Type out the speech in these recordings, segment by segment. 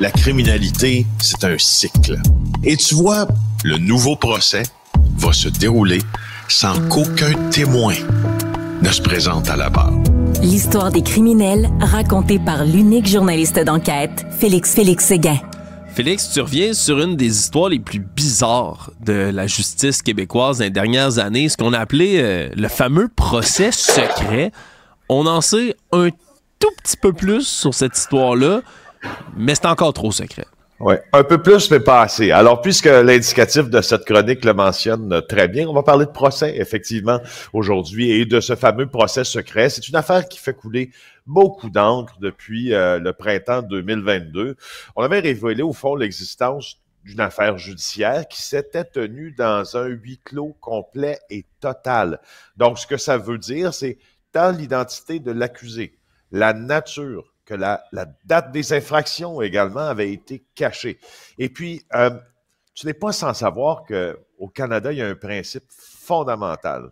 la criminalité, c'est un cycle. Et tu vois, le nouveau procès va se dérouler sans qu'aucun témoin ne se présente à la barre. L'histoire des criminels racontée par l'unique journaliste d'enquête, Félix Félix Seguin. Félix, tu reviens sur une des histoires les plus bizarres de la justice québécoise des dernières années, ce qu'on a appelé euh, le fameux procès secret. On en sait un tout petit peu plus sur cette histoire-là mais c'est encore trop secret. Oui, un peu plus, mais pas assez. Alors, puisque l'indicatif de cette chronique le mentionne très bien, on va parler de procès, effectivement, aujourd'hui, et de ce fameux procès secret. C'est une affaire qui fait couler beaucoup d'encre depuis euh, le printemps 2022. On avait révélé, au fond, l'existence d'une affaire judiciaire qui s'était tenue dans un huis clos complet et total. Donc, ce que ça veut dire, c'est tant l'identité de l'accusé, la nature que la, date des infractions également avait été cachée. Et puis, euh, tu n'es pas sans savoir qu'au Canada, il y a un principe fondamental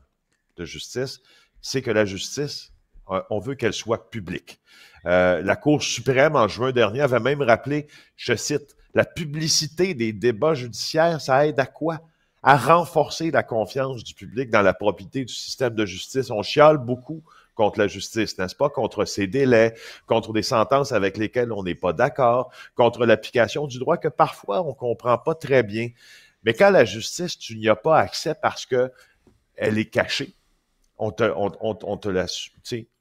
de justice, c'est que la justice, euh, on veut qu'elle soit publique. Euh, la Cour suprême, en juin dernier, avait même rappelé, je cite, la publicité des débats judiciaires, ça aide à quoi? À renforcer la confiance du public dans la propriété du système de justice. On chiale beaucoup contre la justice, n'est-ce pas? Contre ses délais, contre des sentences avec lesquelles on n'est pas d'accord, contre l'application du droit que parfois on comprend pas très bien. Mais quand la justice, tu n'y as pas accès parce que elle est cachée, on te, on, on te la,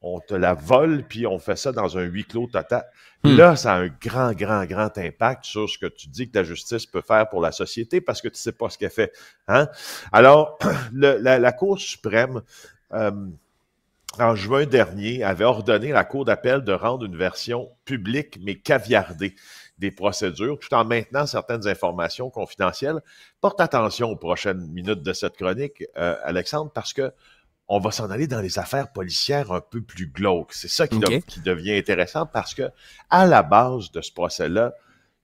on te la vole, puis on fait ça dans un huis clos total. Hmm. Là, ça a un grand, grand, grand impact sur ce que tu dis que la justice peut faire pour la société parce que tu sais pas ce qu'elle fait. Hein? Alors, le, la, Cour suprême, euh, en juin dernier, avait ordonné la Cour d'appel de rendre une version publique mais caviardée des procédures, tout en maintenant certaines informations confidentielles. Porte attention aux prochaines minutes de cette chronique, euh, Alexandre, parce que on va s'en aller dans les affaires policières un peu plus glauques. C'est ça qui, qui, devient intéressant parce que à la base de ce procès-là,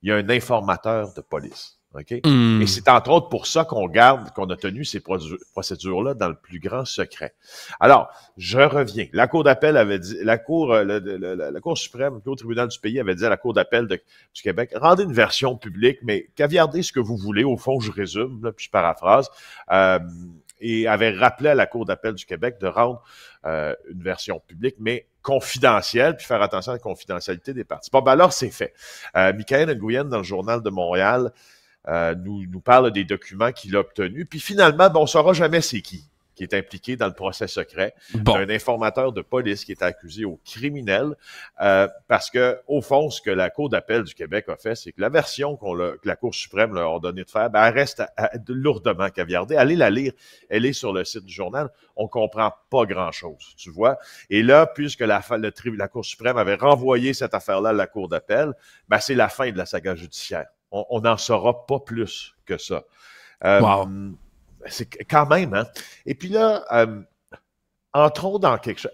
il y a un informateur de police. Okay? Et hmm. c'est entre autres pour ça qu'on garde, qu'on a tenu ces procédures-là dans le plus grand secret. Alors, je reviens. La Cour d'appel avait dit, la Cour, euh, le, la Cour suprême, le tribunal du pays avait dit à la Cour d'appel du Québec, rendez une version publique, mais caviardez ce que vous voulez. Au fond, je résume, là, puis je paraphrase. Euh, et avait rappelé à la Cour d'appel du Québec de rendre euh, une version publique, mais confidentielle, puis faire attention à la confidentialité des parties. Bon, ben alors, c'est fait. Euh, Michael Nguyen, dans le Journal de Montréal, euh, nous, nous parle des documents qu'il a obtenus. Puis finalement, ben, on ne saura jamais c'est qui qui est impliqué dans le procès secret. Un informateur de police qui est accusé au criminel euh, parce que, au fond, ce que la Cour d'appel du Québec a fait, c'est que la version qu'on que la Cour suprême leur a ordonné de faire, ben, elle reste lourdement caviardée. Allez la lire. Elle est sur le site du journal. On comprend pas grand-chose, tu vois. Et là, puisque la, la Cour suprême avait renvoyé cette affaire-là à la Cour d'appel, ben, c'est la fin de la saga judiciaire on n'en saura pas plus que ça. Euh, c'est quand même, hein? Et puis là, euh, entrons dans quelque chose.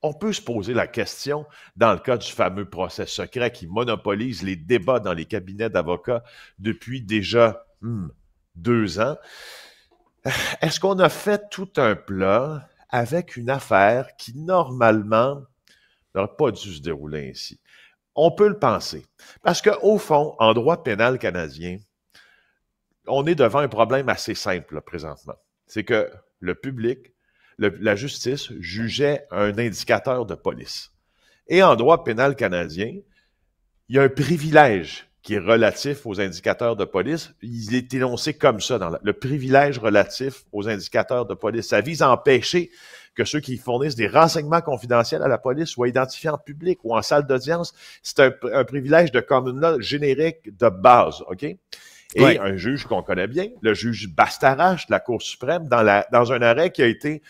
On peut se poser la question, dans le cas du fameux procès secret qui monopolise les débats dans les cabinets d'avocats depuis déjà hmm, deux ans, est-ce qu'on a fait tout un plat avec une affaire qui, normalement, n'aurait pas dû se dérouler ainsi? On peut le penser. Parce qu'au fond, en droit pénal canadien, on est devant un problème assez simple présentement. C'est que le public, la justice jugeait un indicateur de police. Et en droit pénal canadien, il y a un privilège qui est relatif aux indicateurs de police. Il est énoncé comme ça dans le privilège relatif aux indicateurs de police. Ça vise à empêcher que ceux qui fournissent des renseignements confidentiels à la police soient identifiés en public ou en salle d'audience. C'est un, privilège de common law générique de base, OK? Et un juge qu'on connaît bien, le juge Bastarache de la Cour suprême, dans, dans un arrêt qui a été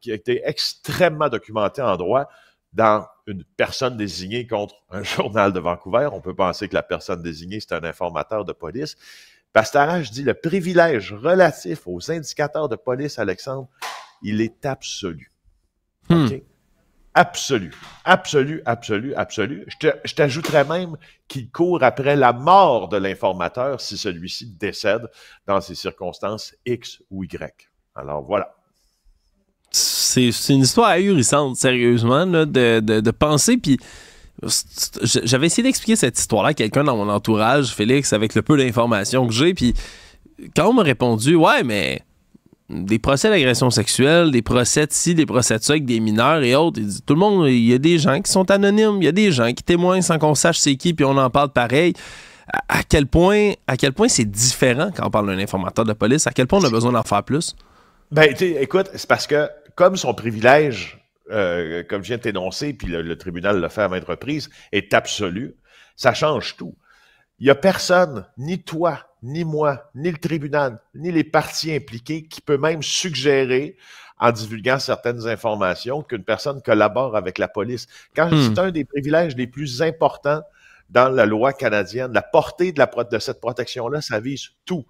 qui a été extrêmement documenté en droit, dans une personne désignée contre un journal de Vancouver. On peut penser que la personne désignée, c'est un informateur de police. Pastarache dit le privilège relatif aux indicateurs de police, Alexandre, il est absolu. Hmm. Absolu. Absolu, absolu, absolu. Je t'ajouterais même qu'il court après la mort de l'informateur si celui-ci décède dans ces circonstances X ou Y. Alors voilà c'est une histoire ahurissante, sérieusement, de, penser. Puis j'avais essayé d'expliquer cette histoire-là à quelqu'un dans mon entourage, Félix, avec le peu d'informations que j'ai. Puis quand on m'a répondu, ouais, mais des procès d'agression sexuelle, des procès de ci, des procès de ça avec des mineurs et autres. tout le monde, il y a des gens qui sont anonymes, il y a des gens qui témoignent sans qu'on sache c'est qui, puis on en parle pareil. À, quel point, à quel point c'est différent quand on parle d'un informateur de police? À quel point on a besoin d'en faire plus? Ben, écoute, c'est parce que comme son privilège, euh, comme je viens de t'énoncer, puis le, tribunal l'a fait à maintes reprises, est absolu, ça change tout. Il n'y a personne, ni toi, ni moi, ni le tribunal, ni les parties impliquées qui peut même suggérer en divulguant certaines informations qu'une personne collabore avec la police. Quand c'est hmm. un des privilèges les plus importants dans la loi canadienne, la portée de, de cette protection-là, ça vise tout,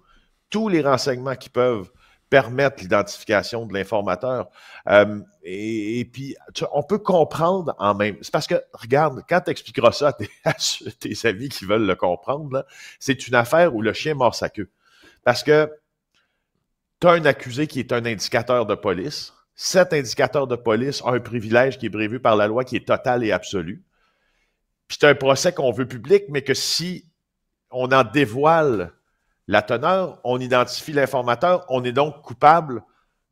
tous les renseignements qui peuvent permettre l'identification de l'informateur. Euh, et, puis, on peut comprendre en même. C'est parce que, regarde, quand tu expliqueras ça à tes, amis qui veulent le comprendre, c'est une affaire où le chien mord sa queue. Parce que tu as un accusé qui est un indicateur de police. Cet indicateur de police a un privilège qui est prévu par la loi qui est total et absolu. Puis c'est un procès qu'on veut public, mais que si on en dévoile la teneur, on identifie l'informateur, on est donc coupable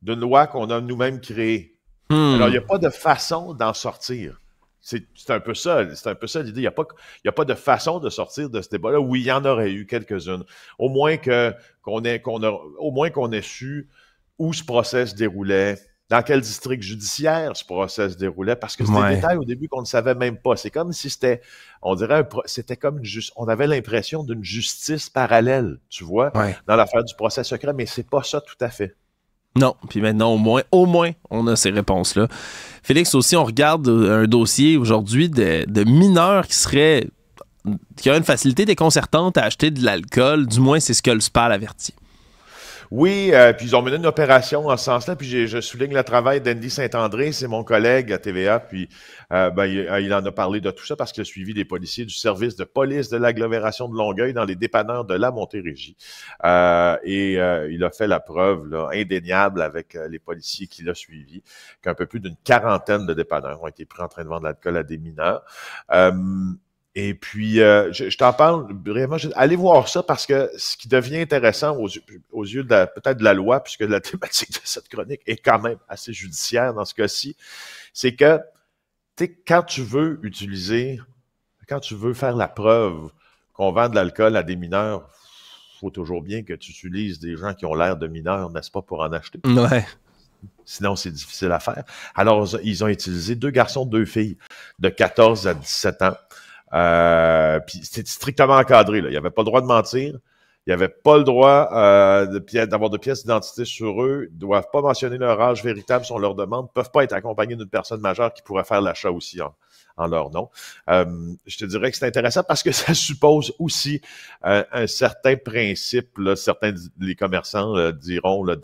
d'une loi qu'on a nous-mêmes créée. Hmm. Alors, il n'y a pas de façon d'en sortir. C'est un peu ça, c'est un peu ça l'idée. Il n'y a, pas, a pas de façon de sortir de ce débat-là. Oui, il y en aurait eu quelques-unes. Au moins qu'on ait, qu'on au moins qu'on ait su où ce process se déroulait, dans quel district judiciaire ce procès se déroulait, parce que c'était des détails au début qu'on ne savait même pas. C'est comme si c'était, on dirait, c'était comme une juste, on avait l'impression d'une justice parallèle, tu vois, dans l'affaire du procès secret, mais c'est pas ça tout à fait. Non, puis maintenant au moins, au moins, on a ces réponses-là. Félix, aussi, on regarde euh, un dossier aujourd'hui de, mineurs qui seraient qui a une facilité déconcertante à acheter de l'alcool, du moins c'est ce que le SPAL avertit. Oui, euh, puis ils ont mené une opération en ce sens-là, puis je souligne le travail d'Andy Saint-André, c'est mon collègue à TVA, puis euh, ben, euh, il, en a parlé de tout ça parce qu'il a suivi des policiers du service de police de l'agglomération de Longueuil dans les dépanneurs de la Montérégie. et il a fait la preuve indéniable avec les policiers qui l'ont suivi qu'un peu plus d'une quarantaine de dépanneurs ont été pris en train de vendre de l'alcool à des mineurs. Et puis, euh, je, t'en parle vraiment, Allez voir ça parce que ce qui devient intéressant aux, aux yeux peut-être de la loi, puisque la thématique de cette chronique est quand même assez judiciaire dans ce cas-ci, c'est que quand tu veux utiliser, quand tu veux faire la preuve qu'on vend de l'alcool à des mineurs, faut toujours bien que tu utilises des gens qui ont l'air de mineurs, n'est-ce pas, pour en acheter. Ouais. Sinon, c'est difficile à faire. Alors, ils ont utilisé deux garçons, deux filles de 14 à 17 ans. Euh, puis c'était strictement encadré. Là. Il avait pas le droit de mentir. Il avait pas le droit euh, d'avoir de, pièces d'identité sur eux. Ils doivent pas mentionner leur âge véritable si on leur demande. Peuvent pas être accompagnés d'une personne majeure qui pourrait faire l'achat aussi en, leur nom. Euh, je te dirais que c'est intéressant parce que ça suppose aussi euh, un certain principe. certains les commerçants diront de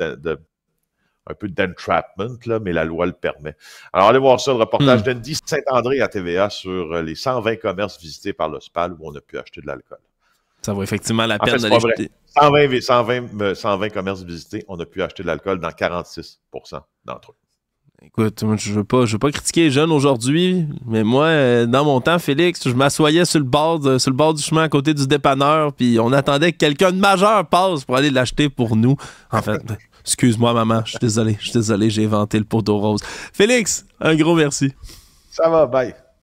un peu d'entrapment, mais la loi le permet. Alors, allez voir ça, le reportage hmm. d'Andy Saint-André à TVA sur euh, les 120 commerces visités par le où on a pu acheter de l'alcool. Ça vaut effectivement la peine d'aller 120, 120, euh, commerces visités, on a pu acheter de l'alcool dans 46 d'entre eux. Écoute, je veux pas, je veux pas critiquer les jeunes aujourd'hui, mais moi, euh, dans mon temps, Félix, je m'assoyais sur le bord, sur le bord du chemin à côté du dépanneur, puis on attendait que quelqu'un de majeur passe pour aller l'acheter pour nous. En fait, Excuse-moi, maman. Je suis désolé. Je suis désolé. J'ai inventé le d'eau rose. Félix, un gros merci. Ça va. Bye.